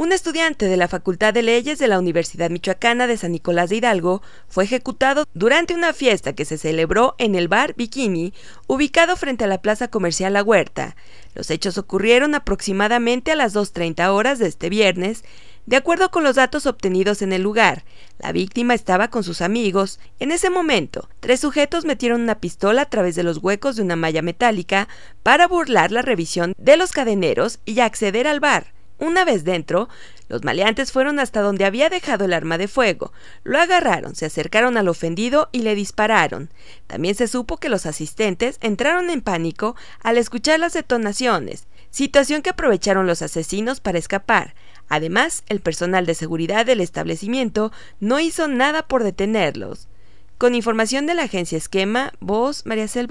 Un estudiante de la Facultad de Leyes de la Universidad Michoacana de San Nicolás de Hidalgo fue ejecutado durante una fiesta que se celebró en el bar Bikini, ubicado frente a la plaza comercial La Huerta. Los hechos ocurrieron aproximadamente a las 2.30 horas de este viernes, de acuerdo con los datos obtenidos en el lugar, la víctima estaba con sus amigos. En ese momento, tres sujetos metieron una pistola a través de los huecos de una malla metálica para burlar la revisión de los cadeneros y acceder al bar. Una vez dentro, los maleantes fueron hasta donde había dejado el arma de fuego. Lo agarraron, se acercaron al ofendido y le dispararon. También se supo que los asistentes entraron en pánico al escuchar las detonaciones, situación que aprovecharon los asesinos para escapar. Además, el personal de seguridad del establecimiento no hizo nada por detenerlos. Con información de la agencia Esquema, voz María Cel